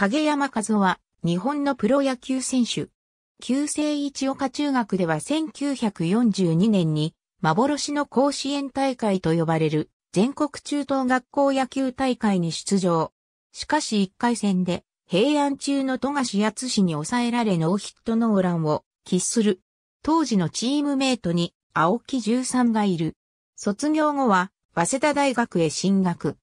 影山和夫は、日本のプロ野球選手。旧制一岡中学では1942年に、幻の甲子園大会と呼ばれる、全国中等学校野球大会に出場。しかし1回戦で、平安中の富樫敦氏に抑えられノーヒットノーランを喫する。当時のチームメイトに青木13がいる。卒業後は、早稲田大学へ進学。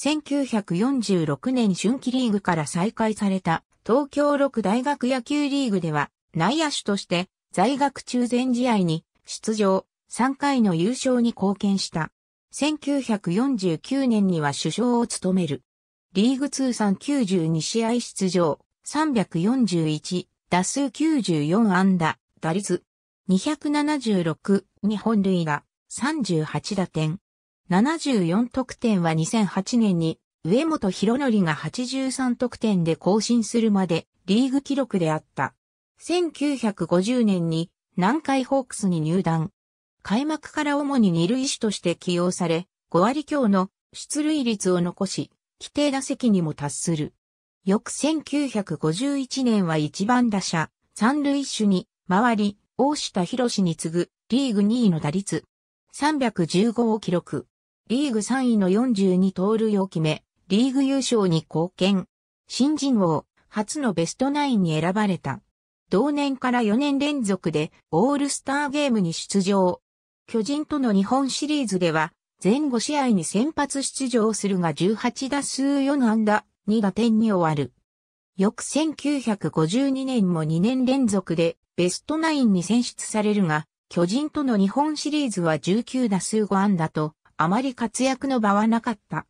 1946年春季リーグから再開された東京六大学野球リーグでは内野手として在学中全試合に出場3回の優勝に貢献した。1949年には首相を務める。リーグ通算92試合出場、341、打数94安打、打率、276日本塁打、38打点、74得点は2008年に上本博則が83得点で更新するまでリーグ記録であった。1950年に南海ホークスに入団。開幕から主に二塁手として起用され、5割強の出塁率を残し、規定打席にも達する。翌1951年は一番打者、三塁手に回り、大下博に次ぐリーグ2位の打率315を記録。リーグ3位の42盗塁を決め、リーグ優勝に貢献。新人王、初のベストナインに選ばれた。同年から4年連続でオールスターゲームに出場。巨人との日本シリーズでは、全5試合に先発出場するが18打数4安打、2打点に終わる。翌1952年も2年連続でベストナインに選出されるが、巨人との日本シリーズは19打数5安打とあまり活躍の場はなかった。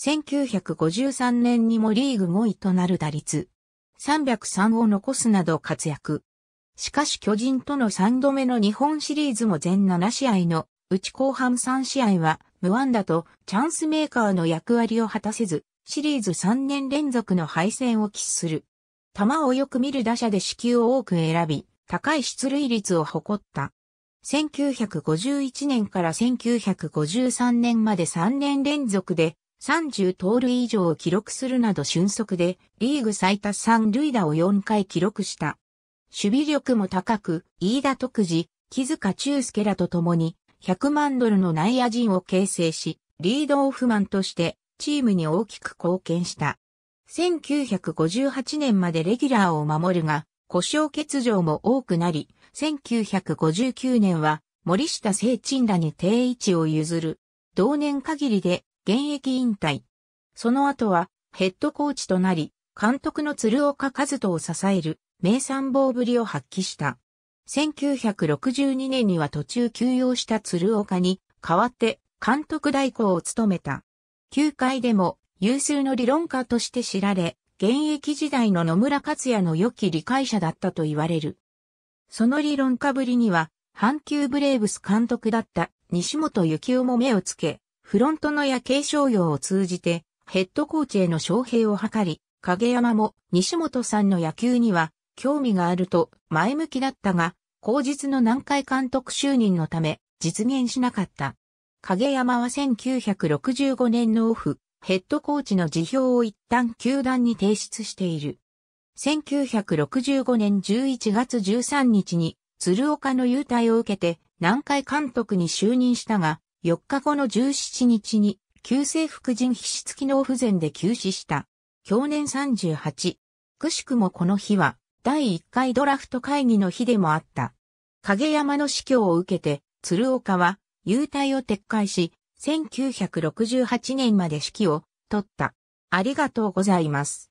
1953年にもリーグ5位となる打率。303を残すなど活躍。しかし巨人との3度目の日本シリーズも全7試合のうち後半3試合は無安打とチャンスメーカーの役割を果たせず、シリーズ3年連続の敗戦を喫する。球をよく見る打者で死球を多く選び、高い出塁率を誇った。1951年から1953年まで3年連続で30盗塁以上を記録するなど俊足でリーグ最多3塁打を4回記録した。守備力も高く、飯田徳次、木塚中介らと共に100万ドルの内野陣を形成し、リードオフマンとしてチームに大きく貢献した。1958年までレギュラーを守るが、故障欠場も多くなり、1959年は森下聖鎮らに定位置を譲る。同年限りで現役引退。その後はヘッドコーチとなり、監督の鶴岡和人を支える名参謀ぶりを発揮した。1962年には途中休養した鶴岡に代わって監督代行を務めた。球界でも有数の理論家として知られ、現役時代の野村克也の良き理解者だったと言われる。その理論かぶりには、阪急ブレーブス監督だった西本幸雄も目をつけ、フロントの夜景商用を通じて、ヘッドコーチへの招聘を図り、影山も西本さんの野球には興味があると前向きだったが、後日の南海監督就任のため実現しなかった。影山は1965年のオフ、ヘッドコーチの辞表を一旦球団に提出している。1965年11月13日に鶴岡の優待を受けて南海監督に就任したが、4日後の17日に急性副腎皮質機能不全で急死した。去年38。くしくもこの日は第1回ドラフト会議の日でもあった。影山の死去を受けて鶴岡は優待を撤回し、1968年まで指揮を取った。ありがとうございます。